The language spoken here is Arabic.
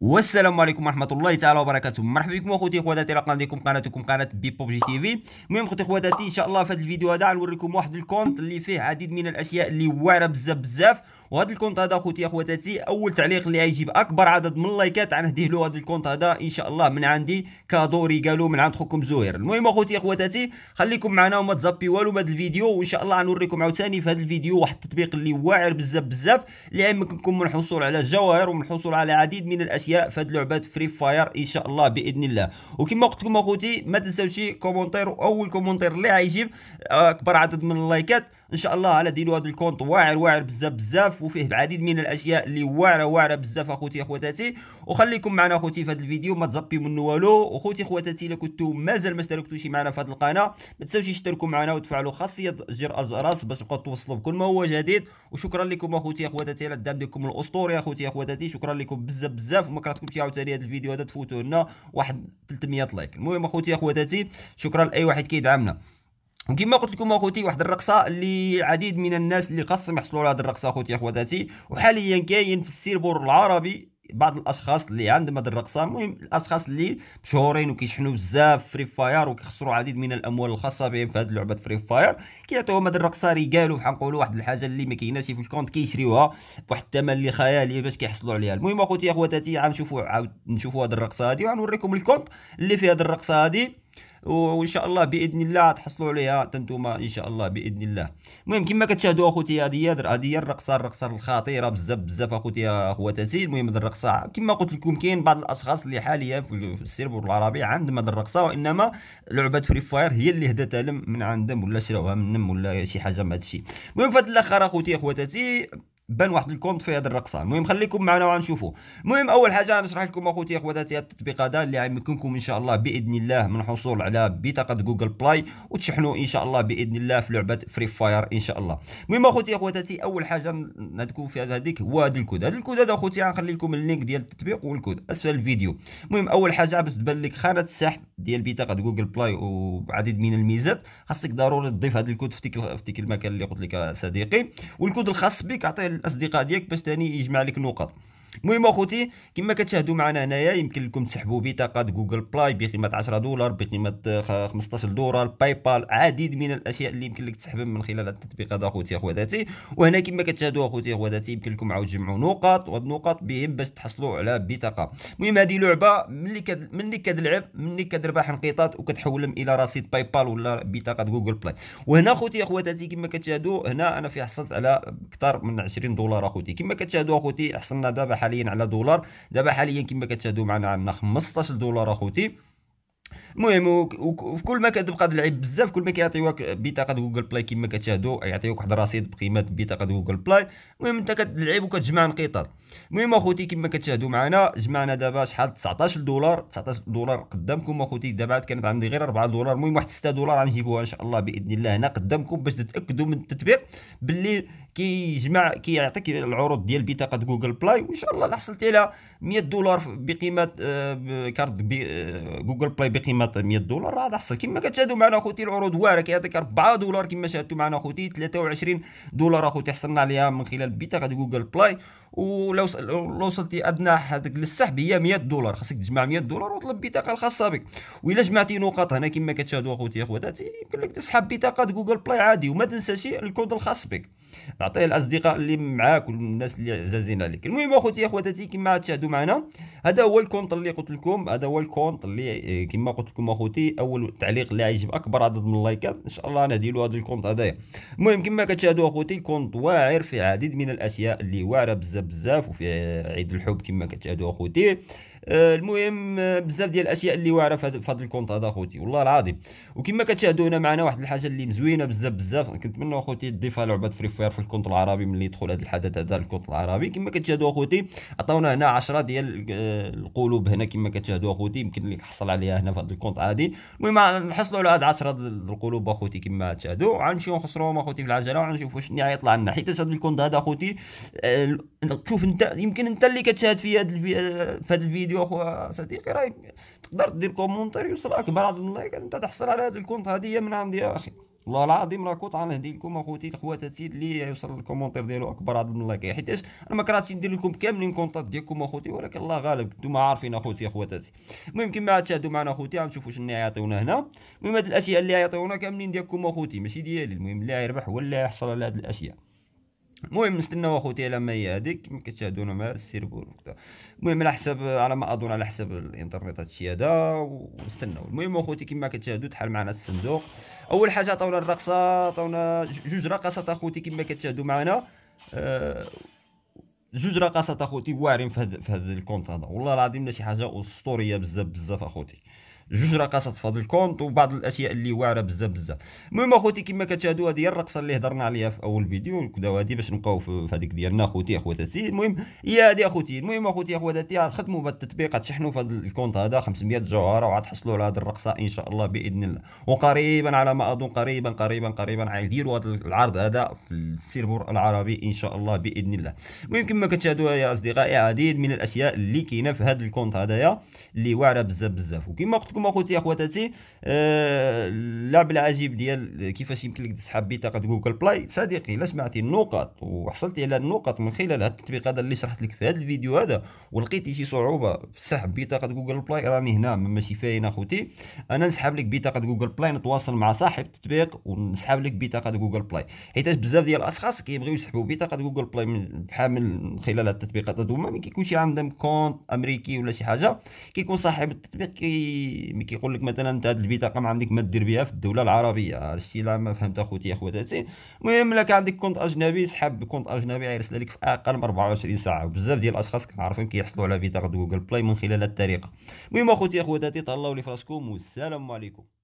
والسلام عليكم ورحمه الله تعالى وبركاته مرحبا بكم اخوتي اخواتي راه لكم قناتكم قناه بي بوب جي تي في المهم اخوتي اخواتي ان شاء الله في هذا الفيديو هذا غنوريكم واحد الكونت اللي فيه عديد من الاشياء اللي واعره بزاف بزاف وهذا الكونت هذا اخوتي اخواتاتي اول تعليق اللي يجيب اكبر عدد من اللايكات غنديه له هذا الكونت هذا ان شاء الله من عندي كادوري قالوا من عند خوكم زهير المهم اخوتي اخواتاتي خليكم معنا وما تزبي والو بهذا الفيديو وان شاء الله غنوريكم عاوتاني في هذا الفيديو واحد التطبيق اللي واعر بزاف بزاف اللي يمكنكم من الحصول على الجواهر ومن الحصول على العديد من الاشياء في هذه لعبه فري فاير ان شاء الله باذن الله وكما قلت لكم اخوتي ما تنساوش كومونتير واول كومونتير اللي يجيب اكبر عدد من اللايكات ان شاء الله على ديروا هذا الكونت واعر واعر بزاف بزاف وفيه العديد من الاشياء اللي واعره واعره بزاف اخوتي اخواتاتي وخليكم معنا اخوتي في هذا الفيديو ما تزبي منه والو اخوتي اخواتاتي الا كنتو مازال ما اشتركتوش معنا في هذه القناه ما تنساوش تشتركوا معنا وتفعلوا خاصيه زر الجرس باش تبقاو توصلوا بكل ما هو جديد وشكرا لكم اخوتي اخواتاتي على الدعم ديالكم الاسطوري اخوتي اخواتاتي شكرا لكم بزاف بزاف وما كرهتكمش عاوتاني هذا الفيديو هذا تفوتوا لنا واحد 300 لايك المهم اخوتي اخواتاتي شكرا لاي واحد كيدعمنا كما قلت لكم اخوتي واحد الرقصه اللي العديد من الناس اللي خاصهم يحصلوا على هذه الرقصه اخوتي اخواتاتي وحاليا كاين في السيربور العربي بعض الاشخاص اللي عندهم هذه الرقصه المهم الاشخاص اللي مشهورين وكيشحنوا بزاف فري فاير وكيخسروا عديد من الاموال الخاصه بهم في هذه اللعبه فري فاير كيعطيوهم هذه الرقصه رجال وبحال نقولوا واحد الحاجه اللي ما كايناش في الكونت كيشريوها بواحد الثمن اللي خيالي باش كيحصلوا عليها المهم اخوتي اخواتاتي غنشوفوا عاود نشوفوا هذه الرقصه هذه وغنوريكم الكونت اللي في هذه الرقصه هذه وان شاء الله باذن الله تحصلوا عليها حتى ان شاء الله باذن الله المهم كما كتشاهدوا اخوتي هذه هذه هي الرقصه الرقصه الخطيره بزاف بزاف اخوتي اخواتاتي المهم هذه الرقصه كما قلت لكم كاين بعض الاشخاص اللي حاليا في السيرفر العربي عندهم هذه الرقصه وانما لعبه فري فاير هي اللي هدات لهم من عندهم ولا شراوها منهم ولا شي حاجه من هذا الشيء المهم في الاخر اخوتي اخواتاتي بان واحد الكونت في هذه الرقصه المهم خليكم معنا ونشوفوا المهم اول حاجه نشرح لكم اخوتي اخواتاتي التطبيق هذا اللي يمكنكم ان شاء الله باذن الله من الحصول على بطاقه جوجل بلاي وتشحنوا ان شاء الله باذن الله في لعبه فري فاير ان شاء الله المهم اخوتي اخواتاتي اول حاجه نذكر في هذيك هو هذا الكود هذا الكود هذا اخوتي غنخلي لكم اللينك ديال التطبيق والكود اسفل الفيديو المهم اول حاجه باش تبان لك خانه السحب ديال بطاقه جوجل بلاي وعديد من الميزات خاصك ضروري تضيف هذا الكود في تلك في المكان اللي قلت لك صديقي والكود الخاص بك عطيه الاصدقاء ديالك باش ثاني يجمع لك نقط المهم اخوتي كما كتشاهدوا معنا هنايا يمكن لكم تسحبوا بطاقه جوجل بلاي بقيمه 10 دولار بقيمه 15 دولار باي بال عديد من الاشياء اللي يمكن لك تسحبها من خلال التطبيق هذا اخوتي اخواتاتي وهنا كما كتشاهدوا اخوتي اخواتاتي يمكن لكم عاود تجمعوا نقط وهاد النقط بهم باش تحصلوا على بطاقه المهم هذه لعبه ملي كد... ملي كتلعب ملي كتربح نقيطات وكتحولهم الى رصيد باي بال ولا بطاقه جوجل بلاي وهنا اخوتي اخواتاتي كما كتشاهدوا هنا انا في حصلت على اكثر من 20 دولار اخوتي كما كتشاهدوا اخوتي حصلنا دابا حاليا على دولار دابا حاليا كما كتشاهدوا معنا عندنا 15 دولار اخوتي المهم وفي كل ما كتبقى تلعب بزاف كل ما كيعطيوك بطاقه جوجل بلاي كما كتشاهدوا يعطيوك واحد الرصيد بقيمه بطاقه جوجل بلاي المهم انت كتلعب وكتجمع نقيطات المهم اخوتي كما كتشاهدوا معنا جمعنا دابا شحال 19 دولار 19 دولار قدامكم اخوتي دابا عاد كانت عندي غير 4 دولار المهم واحد 6 دولار غنجيبوها ان شاء الله باذن الله هنا قدامكم باش تتاكدوا من التطبيق باللي كيجمع كيعطيك العروض ديال بطاقه جوجل بلاي وان شاء الله حصلتي على 100 دولار بقيمه آه، كارت آه، جوجل بلاي بقيمه غلط 100 دولار راه تحصل كما كتشاهدوا معنا اخوتي العروض واعره كيعطيك 4 دولار كما شاهدتوا معنا اخوتي 23 دولار اخوتي حصلنا عليها من خلال بطاقه جوجل بلاي ولو وصلتي ادنى هذاك للسحب هي 100 دولار خاصك تجمع 100 دولار وطلب بطاقه الخاصه بك والا جمعتي نقاط هنا كما كتشاهدوا اخوتي اخواتاتي يمكن لك تسحب بطاقه جوجل بلاي عادي وما تنساش الكود الخاص بك نعطيه الاصدقاء اللي معاك والناس اللي عزازين عليك المهم اخوتي اخواتاتي كما تشاهدوا معنا هذا هو الكونت اللي قلت لكم هذا هو الكونت اللي آه، كما قلت لكم اخوتي اول تعليق اللي عجب اكبر عدد من اللايكات ان شاء الله له هذا الكونت هذايا المهم كما كتشاهدوا اخوتي الكونت واعر في عديد من الاشياء اللي واعره بزاف بزاف بزاف وفي عيد الحب كما كتشاهدوا اخوتي آه، المهم آه، بزاف ديال الاشياء اللي واعره في هذا الكونت هذا اخوتي والله العظيم وكما كتشاهدوا هنا معنا واحد الحاجه اللي مزوينه بزاف بزاف كنتمنى اخوتي تضيف لعبه فري فاير في الكونت العربي ملي يدخل هذا الحدث هذا الكونت العربي كما كتشاهدوا اخوتي عطاونا هنا 10 ديال آه، القلوب هنا كما كتشاهدوا اخوتي يمكن لك تحصل عليها هنا في هذا الكونت عادي المهم نحصلوا على هاد 10 القلوب اخوتي كما تشاهدوا وغنمشيو نخسروهم اخوتي في العجله ونشوفوا واش النهايه يطلع لنا حيت هذا الكونت هذا اخوتي تشوف انت يمكن انت اللي كتشاهد في هذا في هذا الفيديو اخو صديقي راه تقدر دير كومونتير يوصلك بعض اللايك انت تحصل على هذا الكونت هذه من عندي يا اخي والله العظيم راه كنت غنهدي لكم اخوتي الخواتاتي اللي يوصل الكومونتير ديالو اكبر عدد من اللايك حيتاش انا ما كرهتش ندير لكم كاملين الكونتات ديالكم اخوتي ولكن الله غالب نتوما عارفين اخوتي اخواتاتي المهم كما تشاهدوا معنا اخوتي غنشوفوا شنو يعطيونا هنا المهم هاد الاشياء اللي يعطيونا كاملين ديالكم اخوتي ماشي ديالي المهم اللي يربح هو اللي يحصل على هاد الاشياء المهم نستناو اخوتي على ما هي هذيك كما كتشاهدونا مع السيربور المهم على حسب على ما اظن على حسب الانترنت هادشي هذا ونستناو المهم اخوتي كما كتشاهدوا تحل معنا الصندوق اول حاجه عطاونا الرقصه عطاونا جوج رقصات اخوتي كما كتشاهدوا معنا أه جوج رقصات اخوتي واعرين في هذا في هذا الكونت هذا والله العظيم لا شي حاجه اسطوريه بزاف بزاف اخوتي جوج رقصات في هذا الكونت وبعض الاشياء اللي واعره بزاف بزاف المهم اخوتي كما كتشاهدوا هذه هي الرقصه اللي هضرنا عليها في اول فيديو نبداو هذه باش نبقاو في هذيك ديالنا اخوتي اخواتاتي المهم هي هذه اخوتي المهم اخوتي اخواتاتي خدموا بهذا التطبيق في هذا الكونت هذا 500 جوهره وغتحصلوا على هذه الرقصه ان شاء الله باذن الله وقريبا على ما اظن قريبا قريبا قريبا غيديروا هذا العرض هذا في السيرفر العربي ان شاء الله باذن الله المهم كما كتشاهدوا يا اصدقائي عديد من الاشياء اللي كاينه في هذا الكونت هذايا اللي واعره بزاف بزاف وكما قلت كما قلت يا خواتاتي آه، اللعب العجيب ديال كيفاش يمكن لك تسحب بطاقه جوجل بلاي صديقي الا سمعتي النقط وحصلتي على النقط من خلال هذا التطبيق هذا اللي شرحت لك في هذا الفيديو هذا ولقيتي شي صعوبه في سحب بطاقه جوجل بلاي راني هنا ماشي فاين اخوتي انا نسحب لك بطاقه جوجل بلاي نتواصل مع صاحب التطبيق ونسحب لك بطاقه جوجل بلاي حيت بزاف ديال الاشخاص كيبغيو يسحبوا بطاقه جوجل بلاي بحال من خلال التطبيقات هذوما ما كيكونش عندهم كونت امريكي ولا شي حاجه كيكون صاحب التطبيق كي مي كيقول لك مثلا انت هذه البطاقه ما عندك ما دير بها في الدوله العربيه عرفتي لا ما فهمت اخوتي اخواتاتي المهم الا كان عندك كونت اجنبي سحب كونت اجنبي غيرسل لك في اقل من 24 ساعه وبزاف ديال الاشخاص كنعرفهم كيحصلوا على بطاقه جوجل بلاي من خلال الطريقه المهم اخوتي اخواتاتي تهلاو لي فراسكم والسلام عليكم